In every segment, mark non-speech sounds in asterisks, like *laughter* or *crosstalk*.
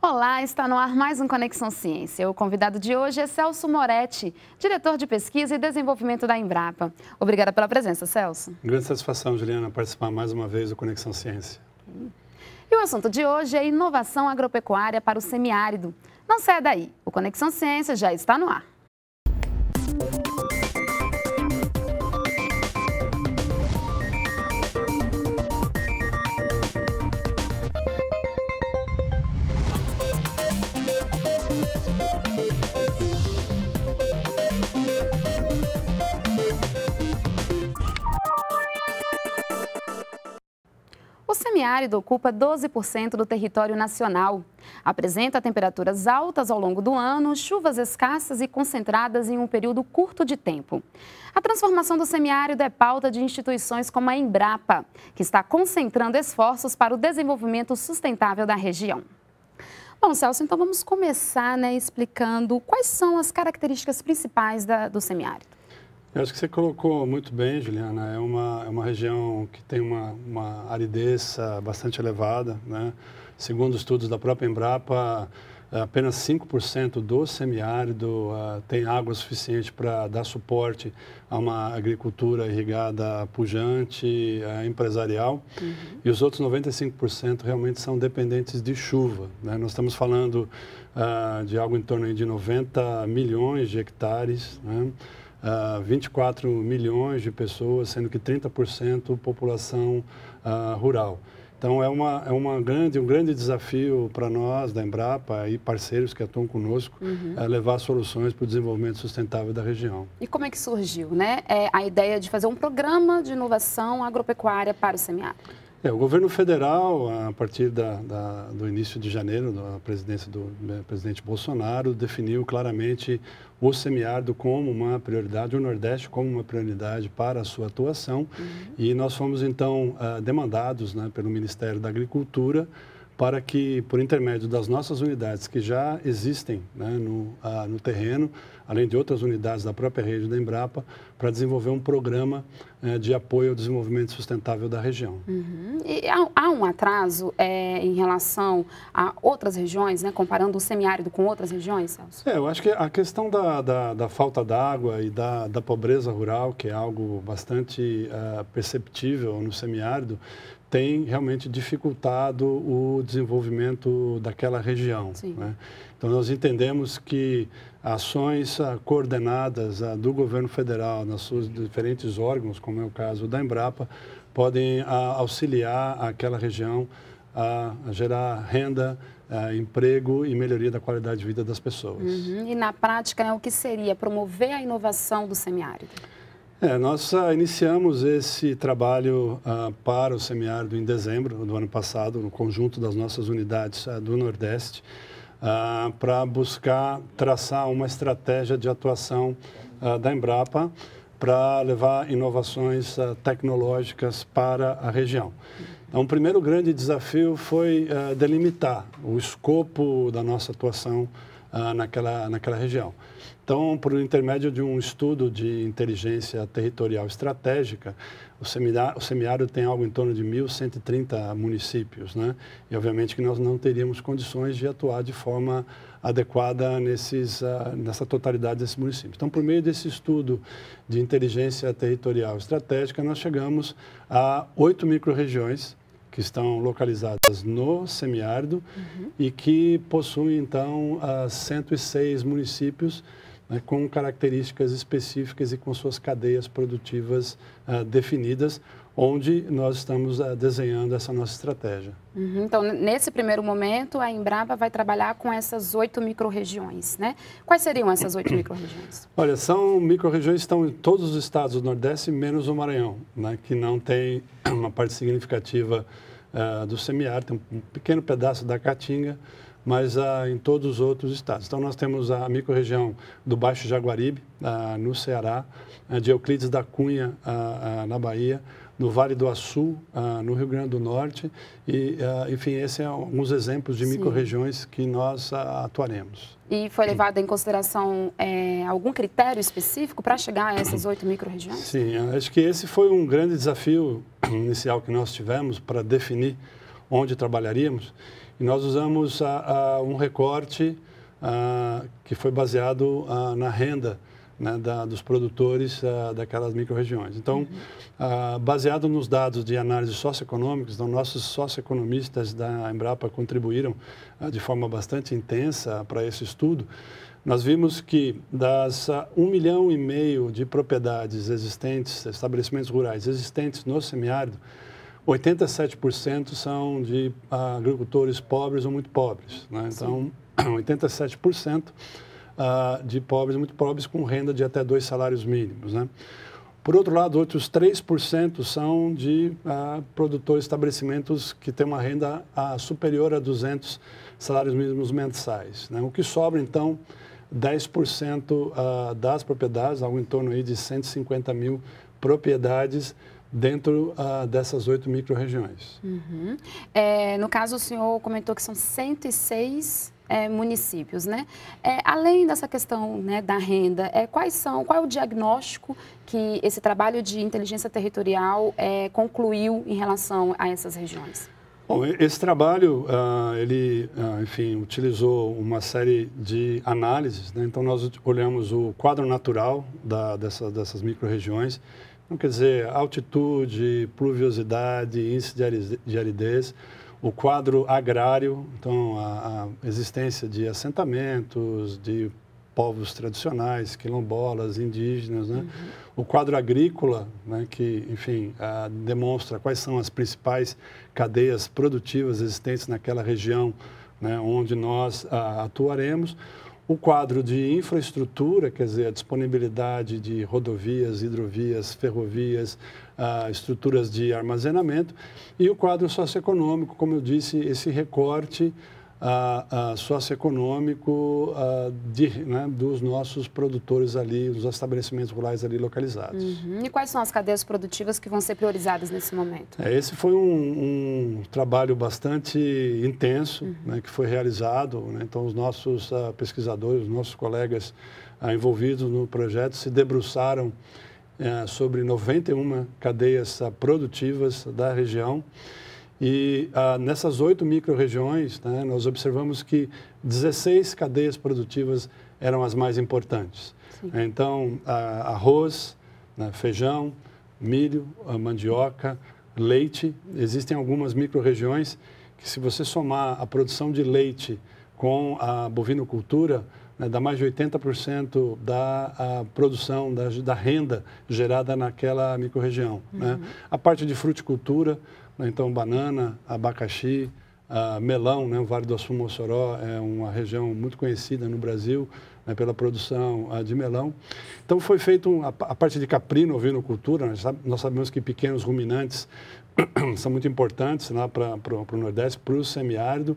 Olá, está no ar mais um Conexão Ciência. O convidado de hoje é Celso Moretti, diretor de pesquisa e desenvolvimento da Embrapa. Obrigada pela presença, Celso. Grande satisfação, Juliana, participar mais uma vez do Conexão Ciência. E o assunto de hoje é inovação agropecuária para o semiárido. Não saia daí, o Conexão Ciência já está no ar. semiárido ocupa 12% do território nacional. Apresenta temperaturas altas ao longo do ano, chuvas escassas e concentradas em um período curto de tempo. A transformação do semiárido é pauta de instituições como a Embrapa, que está concentrando esforços para o desenvolvimento sustentável da região. Bom, Celso, então vamos começar né, explicando quais são as características principais da, do semiárido. Eu acho que você colocou muito bem, Juliana. É uma, é uma região que tem uma, uma aridez bastante elevada. Né? Segundo estudos da própria Embrapa, é, apenas 5% do semiárido uh, tem água suficiente para dar suporte a uma agricultura irrigada pujante, uh, empresarial, uhum. e os outros 95% realmente são dependentes de chuva. Né? Nós estamos falando uh, de algo em torno de 90 milhões de hectares. Né? uh, 24 milhões de pessoas, sendo que 30% população uh, rural. Então, é, uma, é uma grande, um grande desafio para nós, da Embrapa e parceiros que atuam conosco, uhum. é levar soluções para o desenvolvimento sustentável da região. E como é que surgiu né? É a ideia de fazer um programa de inovação agropecuária para o semiárido? É, o governo federal, a partir da, da, do início de janeiro, da presidência do né, presidente Bolsonaro, definiu claramente o semiárido como uma prioridade, o Nordeste como uma prioridade para a sua atuação. Uhum. E nós fomos, então, eh, demandados né, pelo Ministério da Agricultura para que, por intermédio das nossas unidades que já existem né, no, ah, no terreno, além de outras unidades da própria rede da Embrapa, para desenvolver um programa eh, de apoio ao desenvolvimento sustentável da região. Uhum. E há, há, um atraso eh, em relação a outras regiões, né, comparando o semiárido com outras regiões, Celso? É, eu acho que a questão da, da, da falta d'água e da, da pobreza rural, que é algo bastante uh, perceptível no semiárido, tem realmente dificultado o desenvolvimento daquela região. Né? Então, nós entendemos que ações ah, coordenadas ah, do governo federal, nas seus diferentes órgãos, como é o caso da Embrapa, podem ah, auxiliar aquela região a gerar renda, emprego e melhoria da qualidade de vida das pessoas. Uhum. E na prática, né, o que seria promover a inovação do semiárido? É, nós iniciamos esse trabalho para o semiárido em dezembro do ano passado, no conjunto das nossas unidades do Nordeste. Ah, para buscar traçar uma estratégia de atuação ah, da Embrapa para levar inovações ah, tecnológicas para a região. Então, o primeiro grande desafio foi delimitar o escopo da nossa atuação naquela, naquela região. Então, por intermédio de um estudo de inteligência territorial estratégica, o semiárido, o semiárido tem algo em torno de 1.130 municípios, né? E obviamente que nós não teríamos condições de atuar de forma adequada nesses, uh, nessa totalidade desses municípios. Então, por meio desse estudo de inteligência territorial estratégica, nós chegamos a oito micro-regiões que estão localizadas no semiárido uhum. e que possuem, então, uh, ah, 106 municípios né, com características específicas e com suas cadeias produtivas uh, definidas, onde nós estamos uh, desenhando essa nossa estratégia. Uhum, então, nesse primeiro momento, a Embrapa vai trabalhar com essas oito microrregiões, né? Quais seriam essas oito *coughs* microrregiões? Olha, são microrregiões que estão em todos os estados do Nordeste, menos o Maranhão, né, que não tem *coughs* uma parte significativa uh, do semiárido, tem um pequeno pedaço da Caatinga, mas ah, em todos os outros estados. Então, nós temos a microrregião do Baixo Jaguaribe, ah, no Ceará, de Euclides da Cunha, ah, na Bahia, no Vale do Açu, no Rio Grande do Norte, e, enfim, esses são é alguns exemplos de microrregiões que nós atuaremos. E foi levado em consideração é, algum critério específico para chegar a essas oito microrregiões? Sim, acho que esse foi um grande desafio hum, inicial que nós tivemos para definir onde trabalharíamos, e nós usamos a, a, um recorte a, que foi baseado na renda né, da, dos produtores daquelas micro-regiões. Então, uhum. baseado nos dados de análise socioeconômica, então nossos socioeconomistas da Embrapa contribuíram de forma bastante intensa para esse estudo. Nós vimos que das uh, 1 milhão e meio de propriedades existentes, estabelecimentos rurais existentes no semiárido, 87% são de ah, agricultores pobres ou muito pobres. Né? Então, 87% *clears throat* ah, de pobres muito pobres com renda de até dois salários mínimos. Né? Por outro lado, outros 3% são de ah, produtores, estabelecimentos que têm uma renda ah, superior a 200 salários mínimos mensais. Né? O que sobra, então, 10% ah, das propriedades, algo em torno aí de 150 mil propriedades, dentro ah, dessas oito micro-regiões. Uhum. É, no caso, o senhor comentou que são 106 é, municípios, né? É, além dessa questão né, da renda, é, quais são, qual é o diagnóstico que esse trabalho de inteligência territorial é, concluiu em relação a essas regiões? Bom, esse trabalho, ah, ele, ah, enfim, utilizou uma série de análises, né? Então, nós olhamos o quadro natural da, dessa, dessas micro-regiões, quer dizer, altitude, pluviosidade, índice de aridez, o quadro agrário, então a, a existência de assentamentos, de povos tradicionais, quilombolas, indígenas, né? Uhum. O quadro agrícola, né, que, enfim, demonstra quais são as principais cadeias produtivas existentes naquela região né, onde nós atuaremos o quadro de infraestrutura, quer dizer, a disponibilidade de rodovias, hidrovias, ferrovias, uh, estruturas de armazenamento, e o quadro socioeconômico, como eu disse, esse recorte socioeconômico de, né, dos nossos produtores ali, dos estabelecimentos rurais ali localizados. Uhum. E quais são as cadeias produtivas que vão ser priorizadas nesse momento? É, esse foi um, um, trabalho bastante intenso uhum. né, que foi realizado. Né? Então, os nossos ah, pesquisadores, os nossos colegas ah, envolvidos no projeto se debruçaram eh, sobre 91 cadeias ah, produtivas da região. E ah, nessas oito micro-regiões, né, nós observamos que 16 cadeias produtivas eram as mais importantes. Sim. Então, ah, arroz, né, feijão, milho, mandioca, leite. Existem algumas micro-regiões que, se você somar a produção de leite com a bovinocultura, né, dá mais de 80% da produção, da, da, renda gerada naquela micro né. Uhum. Né? A parte de fruticultura, né? Então, banana, abacaxi, uh, melão, né? o Vale do Açu Mossoró é uma região muito conhecida no Brasil né? pela produção uh, de melão. Então, foi feito um, a, a, parte de caprino, ovinocultura, nós, né? nós sabemos que pequenos ruminantes *clears throat* são muito importantes lá para o Nordeste, para o semiárido.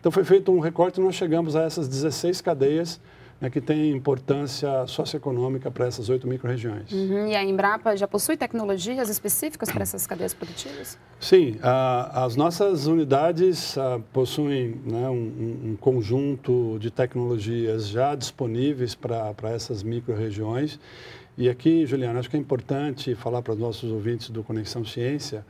Então, foi feito um recorte e nós chegamos a essas 16 cadeias né, que tem importância socioeconômica para essas oito micro-regiões. Uhum. E a Embrapa já possui tecnologias específicas para essas cadeias produtivas? Sim, a, as nossas unidades a, ah, possuem né, um, um, conjunto de tecnologias já disponíveis para essas micro-regiões. E aqui, Juliana, acho que é importante falar para os nossos ouvintes do Conexão Ciência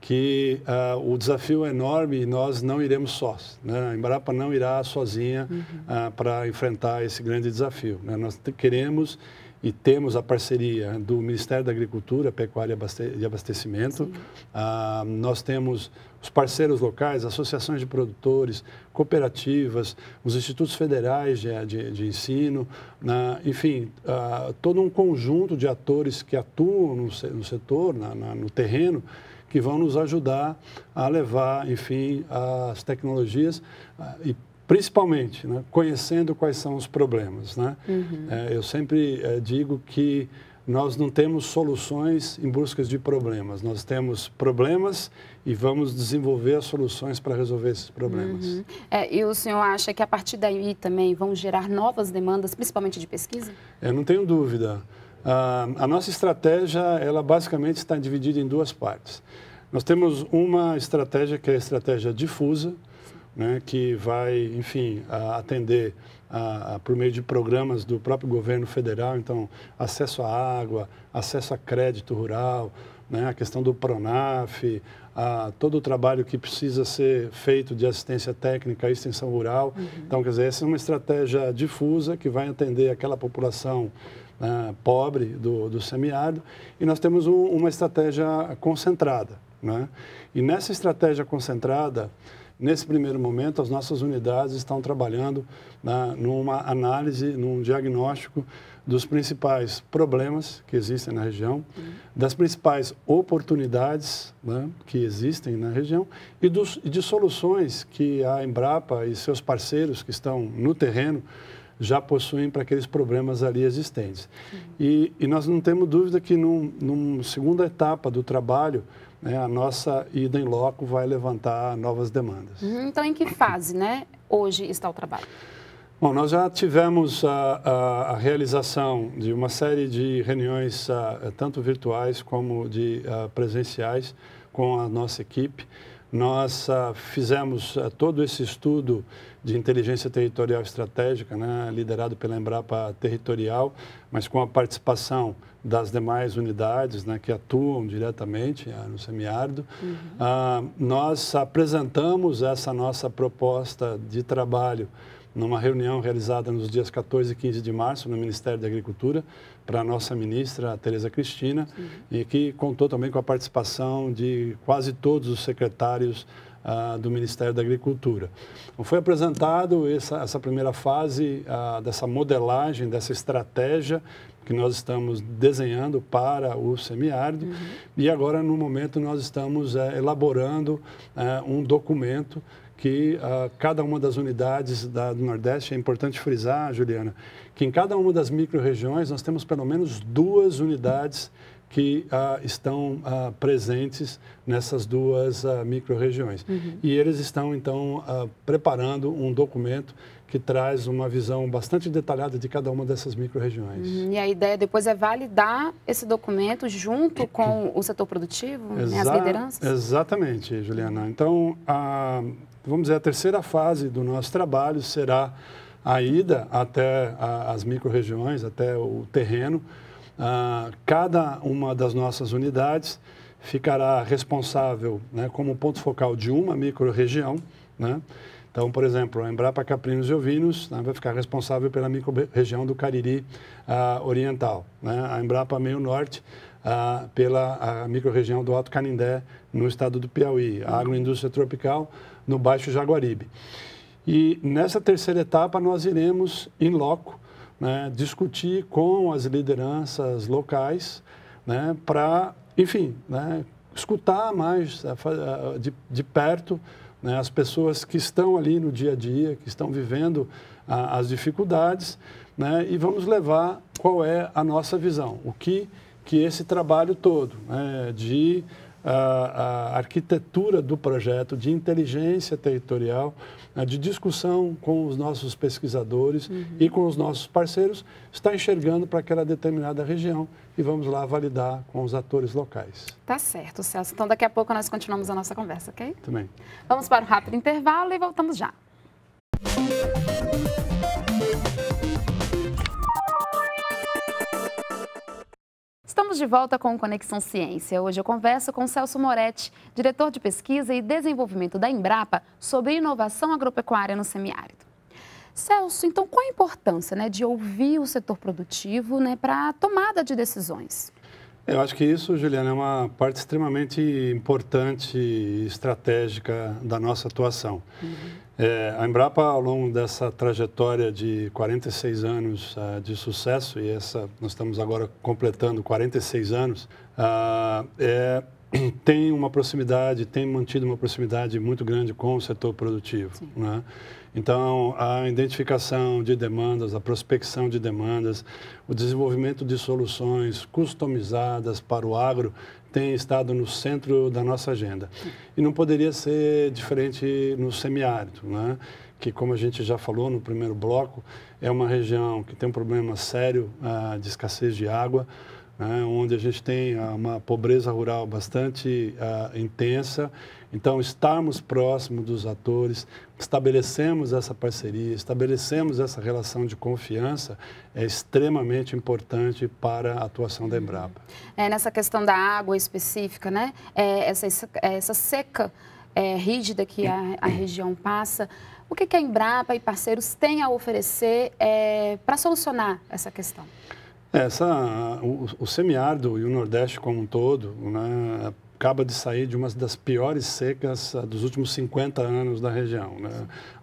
que uh, o desafio é enorme e nós não iremos sós. Né? A Embrapa não irá sozinha uhum. uh, ah, para enfrentar esse grande desafio. Né? Nós queremos e temos a parceria do Ministério da Agricultura, Pecuária e Abastecimento. Uh, nós temos os parceiros locais, associações de produtores, cooperativas, os institutos federais de, de, de ensino, na, né? enfim, uh, todo um conjunto de atores que atuam no, no setor, na, na, no terreno, que vão nos ajudar a levar, enfim, as tecnologias ah, e principalmente né, conhecendo quais são os problemas. Né? Uhum. É, eu sempre é, digo que nós não temos soluções em busca de problemas, nós temos problemas e vamos desenvolver as soluções para resolver esses problemas. Uhum. É, e o senhor acha que a partir daí também vão gerar novas demandas, principalmente de pesquisa? Eu não tenho dúvida a nossa estratégia, ela basicamente está dividida em duas partes. Nós temos uma estratégia que é a estratégia difusa, né, que vai, enfim, atender a, a, por meio de programas do próprio governo federal, então acesso à água, acesso a crédito rural, né, a questão do Pronaf, a, todo o trabalho que precisa ser feito de assistência técnica à extensão rural. Uhum. Então, quer dizer, essa é uma estratégia difusa que vai atender aquela população né, pobre do, do semiárido, e nós temos um, uma estratégia concentrada. Né? E nessa estratégia concentrada, nesse primeiro momento, as nossas unidades estão trabalhando né, numa análise, num diagnóstico dos principais problemas que existem na região, uhum. das principais oportunidades né, que existem na região e dos, de soluções que a Embrapa e seus parceiros que estão no terreno já possuem para aqueles problemas ali existentes. E, e, nós não temos dúvida que, num, numa segunda etapa do trabalho, né, a nossa ida em loco vai levantar novas demandas. Uhum, então, em que fase né, hoje está o trabalho? Bom, nós já tivemos a, a, a, realização de uma série de reuniões, a, tanto virtuais como de presenciais, com a nossa equipe. Nós ah, fizemos ah, todo esse estudo de inteligência territorial estratégica, né, liderado pela Embrapa Territorial, mas com a participação das demais unidades né, que atuam diretamente ah, no semiárido. Uhum. Ah, nós apresentamos essa nossa proposta de trabalho numa reunião realizada nos dias 14 e 15 de março no Ministério da Agricultura para a nossa ministra, Tereza Cristina, Sim. e que contou também com a participação de quase todos os secretários ah, do Ministério da Agricultura. Foi apresentado essa, essa primeira fase ah, dessa modelagem, dessa estratégia que nós estamos desenhando para o semiárido uhum. e agora, no momento, nós estamos eh, elaborando eh, um documento que uh, cada uma das unidades da, do Nordeste, é importante frisar, Juliana, que em cada uma das micro-regiões nós temos pelo menos duas unidades que uh, estão uh, presentes nessas duas uh, micro-regiões. Uhum. E eles estão, então, preparando um documento que traz uma visão bastante detalhada de cada uma dessas micro-regiões. Uhum. E a ideia depois é validar esse documento junto com o setor produtivo, né, as lideranças? Exatamente, Juliana. Então, vamos dizer, a terceira fase do nosso trabalho será a ida até a, as regiões até o terreno. Ah, cada uma das nossas unidades ficará responsável né, como ponto focal de uma micro Né? Então, por exemplo, a Embrapa Caprinos e Ovinos né, vai ficar responsável pela micro-região do Cariri ah, Oriental. Né? A Embrapa Meio Norte ah, pela região do Alto Canindé, no estado do Piauí. A Agroindústria Tropical no Baixo Jaguaribe. E nessa terceira etapa nós iremos, em loco, né, discutir com as lideranças locais né, para, enfim, né, escutar mais eh, eh, de, de perto né, as pessoas que estão ali no dia a dia, que estão vivendo a, as dificuldades, né, e vamos levar qual é a nossa visão, o que que esse trabalho todo né, de a, a, arquitetura do projeto de inteligência territorial, de discussão com os nossos pesquisadores uhum. e com os nossos parceiros, está enxergando para aquela determinada região e vamos lá validar com os atores locais. Tá certo, Celso. Então, daqui a pouco nós continuamos a nossa conversa, ok? Também. Vamos para um rápido intervalo e voltamos já. Música Estamos de volta com Conexão Ciência. Hoje eu converso com Celso Moretti, diretor de pesquisa e desenvolvimento da Embrapa, sobre inovação agropecuária no semiárido. Celso, então qual a importância né, de ouvir o setor produtivo né, para a tomada de decisões? Eu acho que isso, Juliana, é uma parte extremamente importante e estratégica da nossa atuação. Uhum. É, a Embrapa, ao longo dessa trajetória de 46 anos uh, de sucesso, e essa nós estamos agora completando 46 anos, uh, é, *clears throat* tem uma proximidade, tem mantido uma proximidade muito grande com o setor produtivo. Né? Então, a identificação de demandas, a prospecção de demandas, o desenvolvimento de soluções customizadas para o agro tem estado no centro da nossa agenda. E não poderia ser diferente no semiárido, né? que, como a gente já falou no primeiro bloco, é uma região que tem um problema sério uh, de escassez de água né, onde a gente tem uma pobreza rural bastante uh, intensa. Então, estarmos próximos dos atores, estabelecemos essa parceria, estabelecemos essa relação de confiança é extremamente importante para a atuação da Embrapa. É, nessa questão da água específica, né? É, essa, essa seca é, rígida que a, a, região passa. O que, que, a Embrapa e parceiros têm a oferecer é, para solucionar essa questão? Essa, o, o semiárido e o Nordeste como um todo né, acaba de sair de uma das piores secas ah, dos últimos 50 anos da região. Né?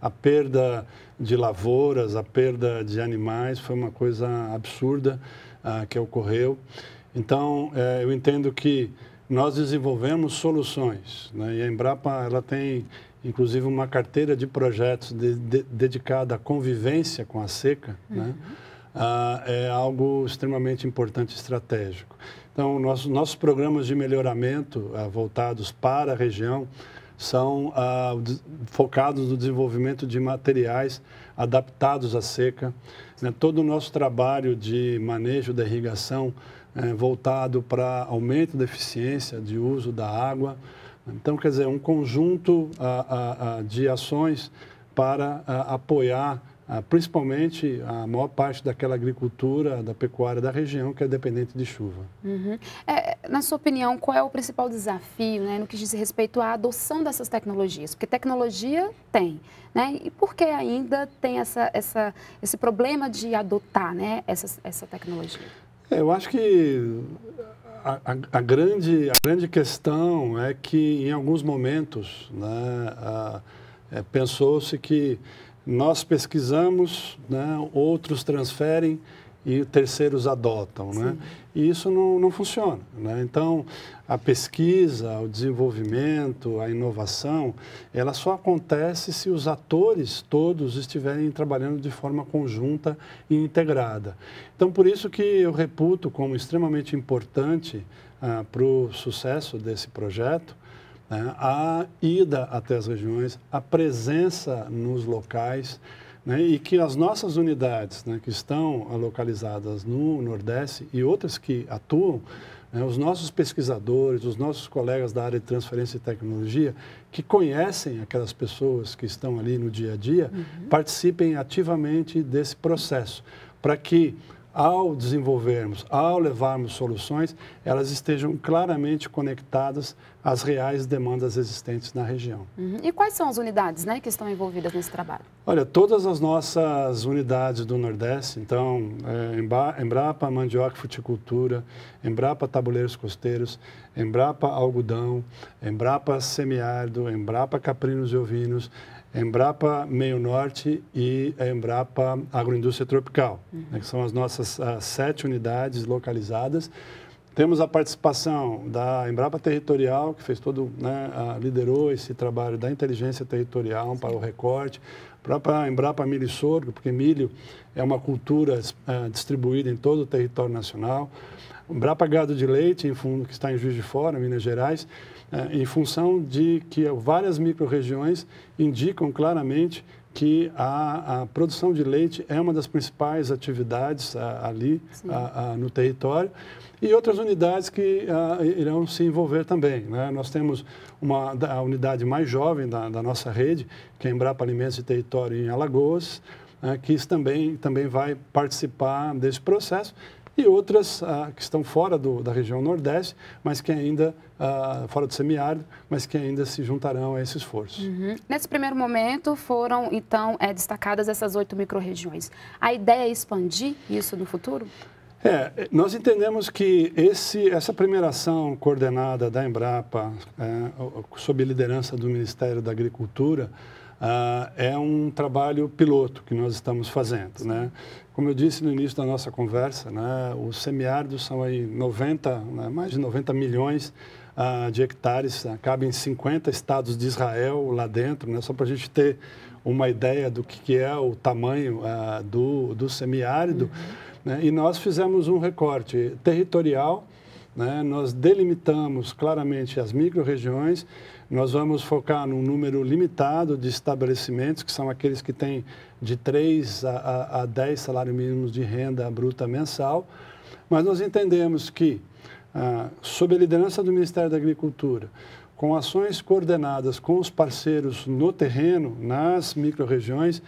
A perda de lavouras, a perda de animais foi uma coisa absurda uh, que ocorreu. Então, é, eu entendo que nós desenvolvemos soluções. Né? E a Embrapa ela tem, inclusive, uma carteira de projetos de, de, dedicada à convivência com a seca. Né. Uhum. Né? Ah, é algo extremamente importante e estratégico. Então, nossos programas de melhoramento ah, voltados para a região são ah, focados no desenvolvimento de materiais adaptados à seca. Né? Todo o nosso trabalho de manejo da irrigação é voltado para aumento da eficiência de uso da água. Então, quer dizer, um conjunto de ações para apoiar ah, principalmente a maior parte daquela agricultura, da pecuária da região que é dependente de chuva. Uhum. É, na sua opinião, qual é o principal desafio né, no que diz respeito à adoção dessas tecnologias? Porque tecnologia tem, né? E por que ainda tem essa, essa, esse problema de adotar né, essa, essa tecnologia? É, eu acho que a, a, a, grande, a grande questão é que, em alguns momentos, né, ah, é, pensou-se que nós pesquisamos, né? outros transferem e terceiros adotam, né? E isso não, não funciona, né? Então, a pesquisa, o desenvolvimento, a inovação, ela só acontece se os atores todos estiverem trabalhando de forma conjunta e integrada. Então, por isso que eu reputo como extremamente importante ah, para o sucesso desse projeto né? a ida até as regiões, a presença nos locais. Né, e que as nossas unidades né, que estão localizadas no Nordeste e outras que atuam, né, os nossos pesquisadores, os nossos colegas da área de transferência e tecnologia, que conhecem aquelas pessoas que estão ali no dia a dia, uhum. participem ativamente desse processo, para que ao desenvolvermos, ao levarmos soluções, elas estejam claramente conectadas às reais demandas existentes na região. Uhum. E quais são as unidades né, que estão envolvidas nesse trabalho? Olha, todas as nossas unidades do Nordeste, então, é, Embrapa Mandioca e Fruticultura, Embrapa Tabuleiros Costeiros, Embrapa Algodão, Embrapa Semiárido, Embrapa Caprinos e Ovinos, Embrapa Meio Norte e a eh, Embrapa Agroindústria Tropical, uhum. né, que são as nossas as sete unidades localizadas temos a participação da Embrapa Territorial, que fez todo, né, liderou esse trabalho da inteligência territorial para o recorte, para a Embrapa Milho e Sorgo, porque milho é uma cultura é, distribuída em todo o território nacional. Embrapa Gado de Leite, fundo, que está em Juiz de Fora, Minas Gerais, é, em função de que várias micro-regiões indicam claramente que a, a, produção de leite é uma das principais atividades a, ali a, no território e outras unidades que uh, irão se envolver também. Né? Nós temos uma, a unidade mais jovem da, da nossa rede, que é Embrapa Alimentos e Território em Alagoas, uh, que também, também vai participar desse processo, e outras uh, que estão fora do, da região Nordeste, mas que ainda, uh, fora do semiárido, mas que ainda se juntarão a esse esforço. Uhum. Nesse primeiro momento foram, então, é, destacadas essas oito microrregiões. A ideia é expandir isso no futuro? É, nós entendemos que esse, essa ação coordenada da Embrapa, é, sob liderança do Ministério da Agricultura, ah, é um trabalho piloto que nós estamos fazendo. Né? Como eu disse no início da nossa conversa, né, os semiáridos são aí 90, né, mais de 90 milhões ah, de hectares, né? cabem 50 estados de Israel lá dentro, né, só para a gente ter uma ideia do que, que é o tamanho ah, do, do semiárido. Uhum. Né? E nós fizemos um recorte territorial, né? nós delimitamos claramente as micro-regiões, nós vamos focar num número limitado de estabelecimentos, que são aqueles que têm de 3 a, a, a 10 salários mínimos de renda bruta mensal, mas nós entendemos que, ah, sob a liderança do Ministério da Agricultura, com ações coordenadas com os parceiros no terreno, nas micro-regiões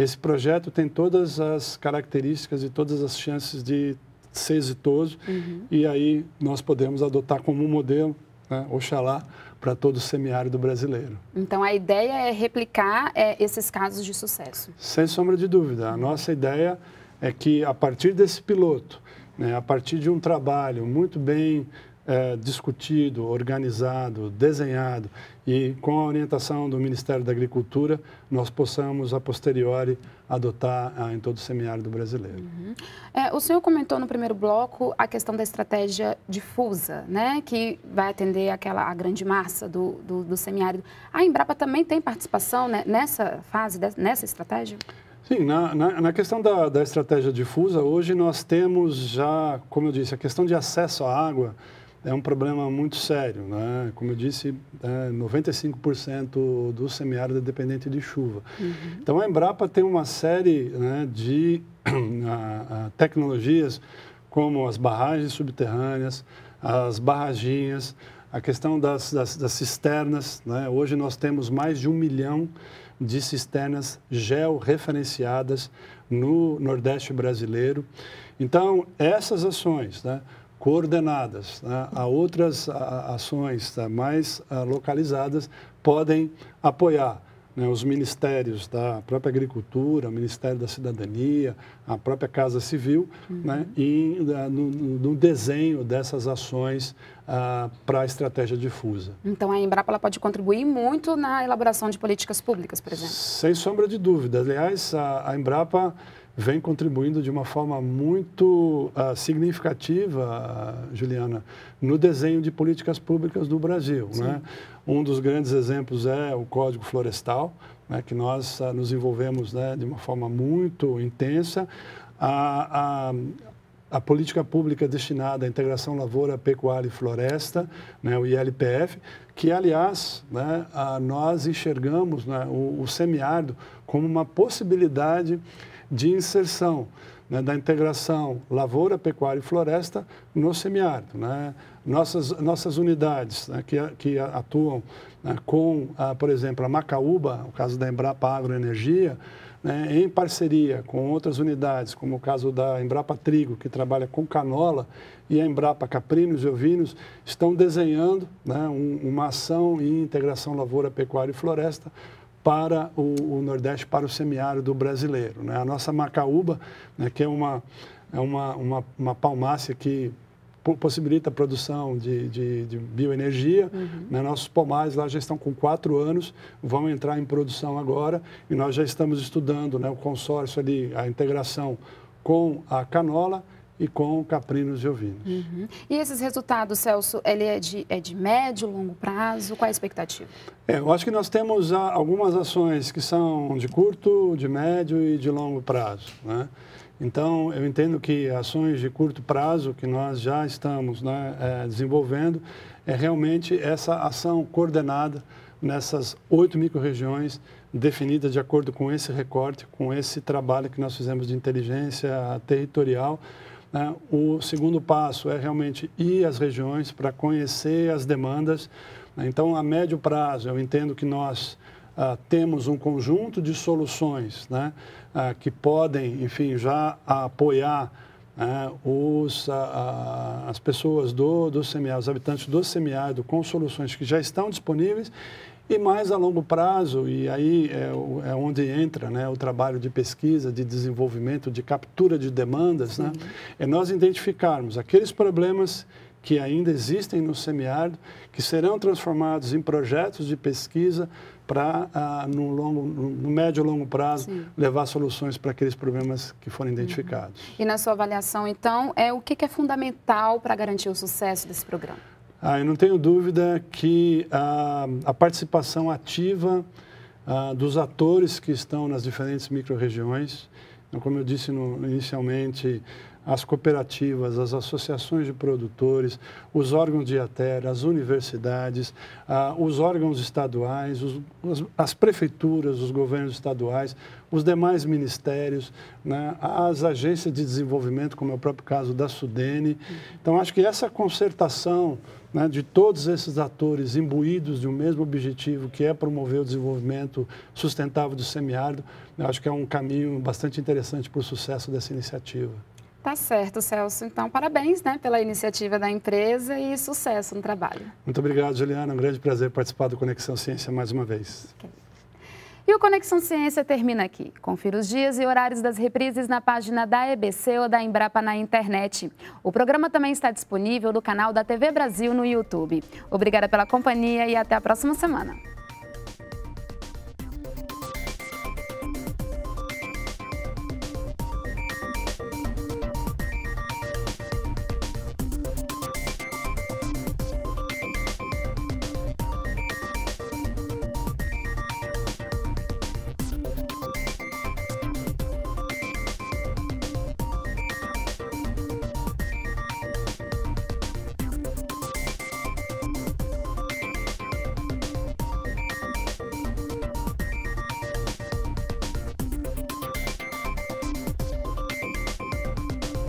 esse projeto tem todas as características e todas as chances de ser exitoso uhum. e aí nós podemos adotar como um modelo, né, oxalá, para todo o semiárido brasileiro. Então, a ideia é replicar é, esses casos de sucesso? Sem sombra de dúvida. A nossa ideia é que, a partir desse piloto, né, a partir de um trabalho muito bem é, discutido, organizado, desenhado e com a orientação do Ministério da Agricultura, nós possamos, a posteriori, adotar ah, em todo o semiárido brasileiro. Uhum. É, o senhor comentou no primeiro bloco a questão da estratégia difusa, né, que vai atender aquela, a grande massa do, do, do semiárido. A Embrapa também tem participação né, nessa fase, nessa estratégia? Sim, na, na, na questão da, da estratégia difusa, hoje nós temos já, como eu disse, a questão de acesso à água, é um problema muito sério. Né? Como eu disse, é 95% do semiárido é dependente de chuva. Uhum. Então, a Embrapa tem uma série né, de *clears throat* a, a tecnologias como as barragens subterrâneas, as barraginhas, a questão das, das, das cisternas. Né? Hoje nós temos mais de um milhão de cisternas georreferenciadas no Nordeste brasileiro. Então, essas ações, né? coordenadas né, a outras ações tá, mais ah, localizadas podem apoiar né, os ministérios da própria agricultura, o Ministério da Cidadania, a própria Casa Civil, uhum. né, e ah, no, no, desenho dessas ações ah, para a estratégia difusa. Então a Embrapa ela pode contribuir muito na elaboração de políticas públicas, por exemplo. Sem sombra de dúvida. Aliás, a Embrapa vem contribuindo de uma forma muito uh, significativa, Juliana, no desenho de políticas públicas do Brasil. Né? Um dos grandes exemplos é o Código Florestal, né, que nós uh, nos envolvemos né, de uma forma muito intensa. A, a, a, política pública destinada à integração lavoura, pecuária e floresta, né? o ILPF, que, aliás, né, a, nós enxergamos né, o, o semiárido como uma possibilidade de inserção né, da integração lavoura, pecuária e floresta no semiárido. Né? Nossas, nossas unidades né, que, que atuam né, com, por exemplo, a Macaúba, o caso da Embrapa Agroenergia, né, em parceria com outras unidades, como o caso da Embrapa Trigo, que trabalha com canola, e a Embrapa Caprinos e Ovinos, estão desenhando né, um, uma ação em integração lavoura, pecuária e floresta para o, o Nordeste, para o semiárido brasileiro. Né? A nossa macaúba, né, que é uma, é uma, uma, uma palmácia que possibilita a produção de, de, de bioenergia. Uhum. Né? Nossos pomares lá já estão com quatro anos, vão entrar em produção agora e nós já estamos estudando né, o consórcio ali, a integração com a canola e com caprinos e ovinos. Uhum. E esses resultados, Celso, ele é de, é de médio, longo prazo? Qual é a expectativa? É, eu acho que nós temos ah, algumas ações que são de curto, de médio e de longo prazo. Né? Então, eu entendo que ações de curto prazo que nós já estamos né, é, desenvolvendo é realmente essa ação coordenada nessas oito micro-regiões definidas de acordo com esse recorte, com esse trabalho que nós fizemos de inteligência territorial, né? O segundo passo é realmente ir às regiões para conhecer as demandas. Né? Então, a médio prazo, eu entendo que nós ah, temos um conjunto de soluções né, ah, que podem, enfim, já apoiar né? os, ah, as pessoas do, do semiárido, os habitantes do semiárido, com soluções que já estão disponíveis e mais a longo prazo, e aí é, é onde entra né, o trabalho de pesquisa, de desenvolvimento, de captura de demandas, né, é nós identificarmos aqueles problemas que ainda existem no semiárido, que serão transformados em projetos de pesquisa para, ah, no, longo, no médio e longo prazo, Sim. levar soluções para aqueles problemas que foram uhum. identificados. E na sua avaliação, então, é o que é fundamental para garantir o sucesso desse programa? Ah, eu não tenho dúvida que a, a participação ativa ah, dos atores que estão nas diferentes micro-regiões, então, como eu disse no, inicialmente, as cooperativas, as associações de produtores, os órgãos de ATER, as universidades, ah, os órgãos estaduais, os, as, as, prefeituras, os governos estaduais, os demais ministérios, né, as agências de desenvolvimento, como é o próprio caso da Sudene. Então, acho que essa concertação né, de todos esses atores imbuídos de um mesmo objetivo, que é promover o desenvolvimento sustentável do semiárido, acho que é um caminho bastante interessante para o sucesso dessa iniciativa. Tá certo, Celso. Então, parabéns né, pela iniciativa da empresa e sucesso no trabalho. Muito obrigado, Juliana. um grande prazer participar do Conexão Ciência mais uma vez. Okay. E o Conexão Ciência termina aqui. Confira os dias e horários das reprises na página da EBC ou da Embrapa na internet. O programa também está disponível no canal da TV Brasil no YouTube. Obrigada pela companhia e até a próxima semana.